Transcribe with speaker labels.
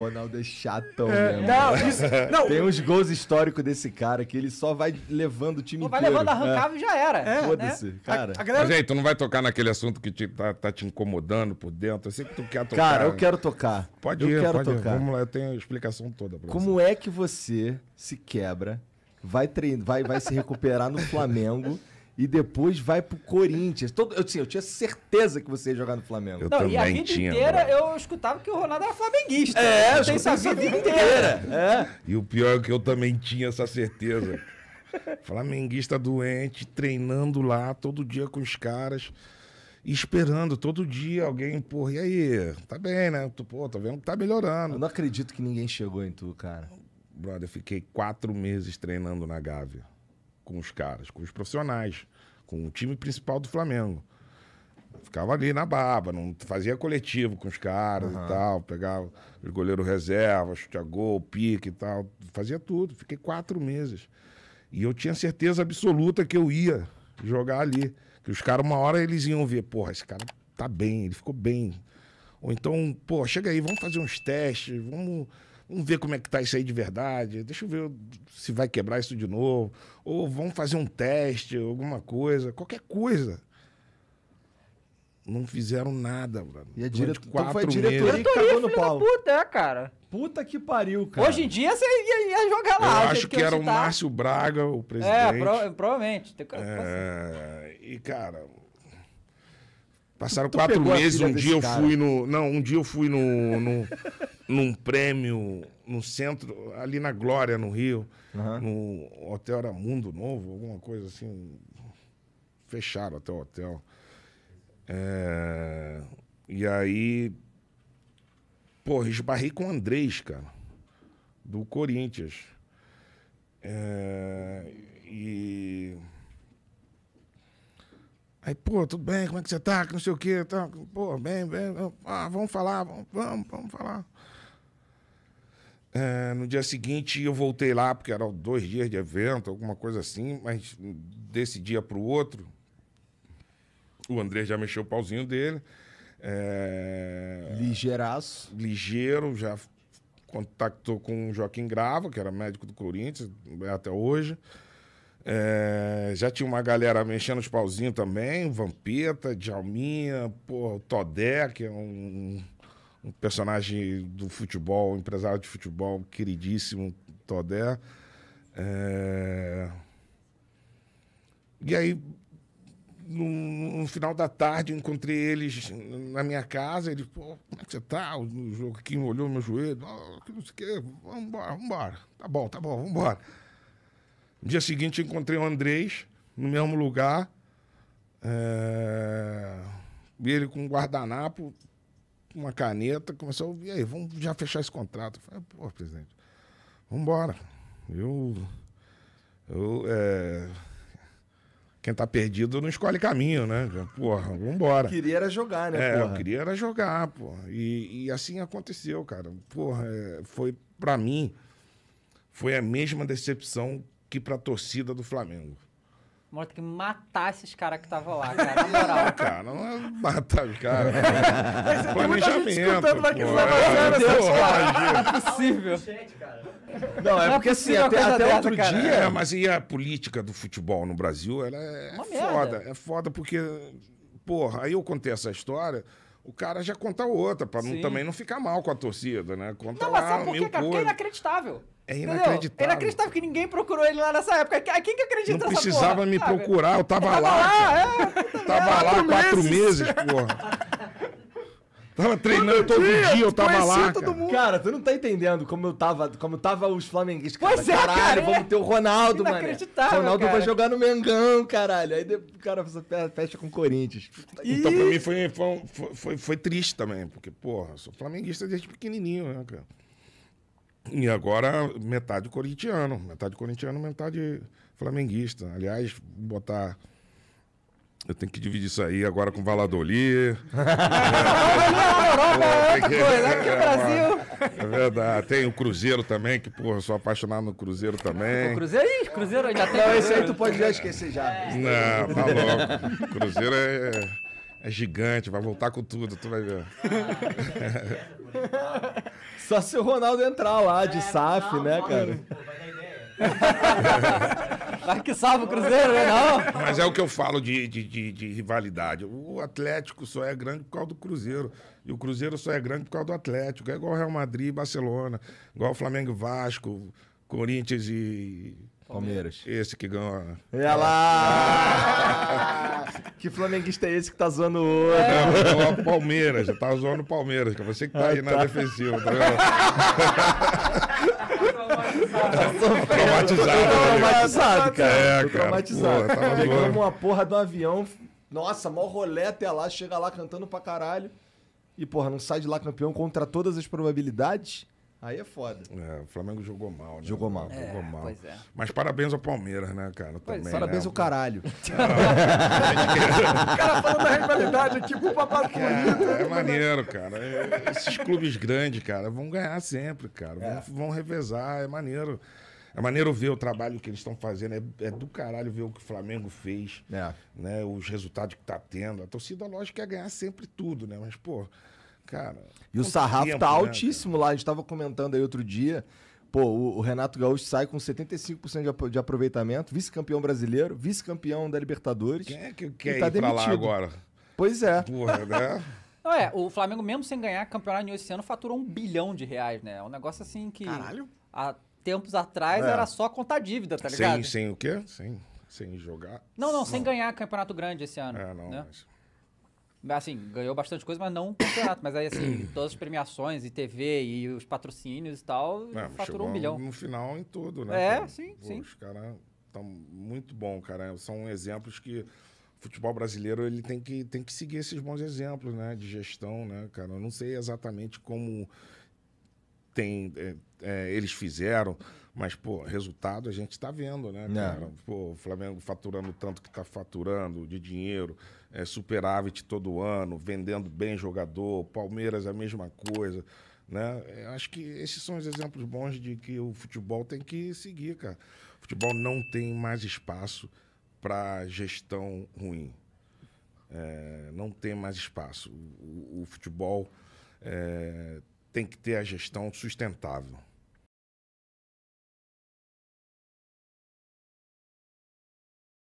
Speaker 1: Ronaldo é chatão é, mesmo. Não, isso, não. Tem uns gols históricos desse cara que ele só vai levando o time Ou vai inteiro. Vai levando arrancava é. e já era. É, Foda-se, né? cara. A, a galera... Mas aí, tu não vai tocar naquele assunto que te, tá, tá, te incomodando por dentro? Eu sei que tu quer tocar. Cara, eu quero tocar. Pode eu ir, quero pode tocar. Ir. Vamos lá, eu tenho a explicação toda pra Como você. é que você se quebra, vai, treino, vai, vai se recuperar no Flamengo... e depois vai pro Corinthians. Todo, eu, assim, eu tinha certeza que você ia jogar no Flamengo. Eu não, também e a vida tinha, inteira eu escutava que o Ronaldo era flamenguista. É, eu, tenho essa vida inteira. É. E o pior é que eu também tinha essa certeza. Flamenguista doente, treinando lá todo dia com os caras, esperando todo dia alguém, porra, e aí? Tá bem, né? Tu, pô, tá vendo que tá melhorando. Eu não acredito que ninguém chegou em tu, cara. Brother, eu fiquei quatro meses treinando na Gávea com os caras, com os profissionais, com o time principal do Flamengo. Ficava ali na baba, não fazia coletivo com os caras uhum. e tal, pegava os goleiros reserva, chute a gol, pique e tal, fazia tudo. Fiquei quatro meses. E eu tinha certeza absoluta que eu ia jogar ali. Que os caras, uma hora, eles iam ver, porra, esse cara tá bem, ele ficou bem. Ou então, pô, chega aí, vamos fazer uns testes, vamos Vamos ver como é que tá isso aí de verdade. Deixa eu ver se vai quebrar isso de novo. Ou vamos fazer um teste, alguma coisa, qualquer coisa. Não fizeram nada, mano. E a dire... então foi a diretoria meses. que cagou no paulo Puta, é, cara. Puta que pariu, cara. Hoje em dia você ia, ia jogar lá. Eu acho que, que era o tá- Márcio Braga, o é, presidente. É, pro... provavelmente. É... E, cara, Passaram tu quatro meses, um dia eu fui no. Não, um dia eu fui no, no num prêmio no centro, ali na Glória, no Rio, uhum. no Hotel Era Mundo Novo, alguma coisa assim. Fecharam até o hotel. É... E aí. pô, esbarrei com o Andrés, cara, do Corinthians. É... E Aí, pô, tudo bem, como é que você tá? não sei o quê. Tá, pô, bem, bem. Ah, vamos falar, vamos, vamos, vamos falar. É, no dia seguinte eu voltei lá, porque eram dois dias de evento, alguma coisa assim, mas desse dia para o outro, o André já mexeu o pauzinho dele. É... Ligeiraço. Ligeiro, já contactou com o Joaquim Grava, que era médico do Corinthians é até hoje. É, já tinha uma galera mexendo os pauzinhos também, Vampeta, Djalminha, o Todé, que é um, um, personagem do futebol, empresário de futebol, queridíssimo, Todé. É... E aí, no, no, final da tarde, encontrei eles na minha casa, ele pô, como é que você tá? O Joaquim olhou meu joelho, oh, que não sei o quê, vambora, vambora, tá bom, tá bom, vambora. No dia seguinte, encontrei o Andrés no mesmo lugar. É... ele com um guardanapo, uma caneta, começou, ouvir aí, vamos já fechar esse contrato. Eu falei, pô, presidente, vambora. Eu. Eu. É... Quem tá perdido não escolhe caminho, né? Porra, vambora. queria era jogar, né? É, porra? eu queria era jogar, porra. E, e assim aconteceu, cara. Porra, é... foi para mim, foi a mesma decepção que pra torcida do Flamengo. Morto que matar esses caras que estavam lá, cara. Na moral. Não, cara, não é matar os caras. É planejamento. Tá pô, é, é possível.
Speaker 2: Não, é porque assim, até, é é assim, até dessa, outro cara. dia. É, mas
Speaker 1: e a política do futebol no Brasil, ela é, Uma foda. Merda. É foda porque, porra, aí eu contei essa história o cara já conta outra, para também não ficar mal com a torcida, né? Conta não, mas lá, sabe por quê, cara? Porque é inacreditável. É inacreditável. É inacreditável que ninguém procurou ele lá nessa época. Quem que acredita nessa Não precisava porra, me sabe? procurar, eu tava, tava lá. lá é, tava lá quatro, quatro meses, meses porra. Tava treinando todo, todo dia, dia, eu tava lá. Cara. cara. tu não tá entendendo como eu tava, como tava os flamenguistas. Cara. Pois é, caralho, cara, vamos é. ter o Ronaldo, mano. Ronaldo cara. vai jogar no Mengão, caralho. Aí o cara fecha com o Corinthians. Então pra mim foi, foi, foi, foi, triste também, porque, porra, sou flamenguista desde pequenininho, né, cara? E agora metade corintiano, metade corintiano, metade flamenguista. Aliás, botar eu tenho que dividir isso aí agora com Valladolid. é, Europa é outra coisa, aqui é, o Brasil. É, é, é verdade. Tem o Cruzeiro também, que, porra, sou apaixonado no Cruzeiro também. O Cruzeiro, ih, Cruzeiro ainda tem. Não, esse aí tu pode já esquecer já. Não, tá louco. Cruzeiro é é gigante, vai voltar com tudo, tu vai ver. Só se o Ronaldo entrar lá de é, SAF, não, né, não, cara? Pô, vai dar ideia. vai que salva o Cruzeiro, né? Não? Mas é o que eu falo de, de, de, de, rivalidade. O Atlético só é grande por causa do Cruzeiro. E o Cruzeiro só é grande por causa do Atlético. É igual Real Madrid e Barcelona, igual Flamengo e Vasco, Corinthians e Palmeiras. Esse que ganhou. É, olha lá! Ah! que flamenguista é esse que tá zoando o outro? Não, é, é não, Palmeiras. Tá zoando o Palmeiras, que é você que tá ah, aí tá. na defensiva. Tá traumatizado. traumatizado, traumatizado né? cara. É, cara. Traumatizado. Porra, Pegamos uma porra do avião. Nossa, mó rolê até lá. Chega lá cantando pra caralho. E, porra, não sai de lá campeão contra todas as probabilidades. Aí é foda. É, o Flamengo jogou mal, né? Jogou mal. É, jogou mal. Pois é. Mas parabéns ao Palmeiras, né, cara? também, parabéns né? ao caralho. É. o cara falando da rivalidade, tipo o papai é, né? é maneiro, cara. É, esses clubes grandes, cara, vão ganhar sempre, cara. É. Vão, vão revezar, é maneiro. É maneiro ver o trabalho que eles estão fazendo. É, é, do caralho ver o que o Flamengo fez. É. Né? Os resultados que tá tendo. A torcida, lógico, quer ganhar sempre tudo, né? Mas, pô, Cara. E o sarrafo tempo, tá né, altíssimo lá. A gente tava comentando aí outro dia. Pô, o, Renato Gaúcho sai com 75% de, aproveitamento, vice-campeão brasileiro, vice-campeão da Libertadores. Quem é que quer tá ir demitido. lá agora? Pois é. Porra, né? Não, é, o Flamengo, mesmo sem ganhar campeonato nenhum esse ano, faturou um bilhão de reais, né? É um negócio assim que. Caralho. Há tempos atrás é. era só contar dívida, tá ligado? Sem, sem o quê? Sem, sem jogar. Não, não, sem ganhar campeonato grande esse ano. É, não, né? mas... Assim, ganhou bastante coisa, mas não o campeonato. Mas aí, assim, todas as premiações e TV e os patrocínios e tal, faturou um milhão. No final, em tudo, né? É, cara? sim, Pô, sim. Os caras estão muito bom, cara. São exemplos que o futebol brasileiro ele tem que, tem que seguir esses bons exemplos, né? De gestão, né, cara? Eu não sei exatamente como tem, é, é, eles fizeram, mas, pô, resultado a gente está vendo, né, é. cara? Pô, o Flamengo faturando tanto que está faturando de dinheiro, é, superávit todo ano, vendendo bem jogador, Palmeiras a mesma coisa, né? É, eu acho que esses são os exemplos bons de que o futebol tem que seguir, cara. O futebol não tem mais espaço para gestão ruim. É, não tem mais espaço. O, o futebol é, tem que ter a gestão sustentável.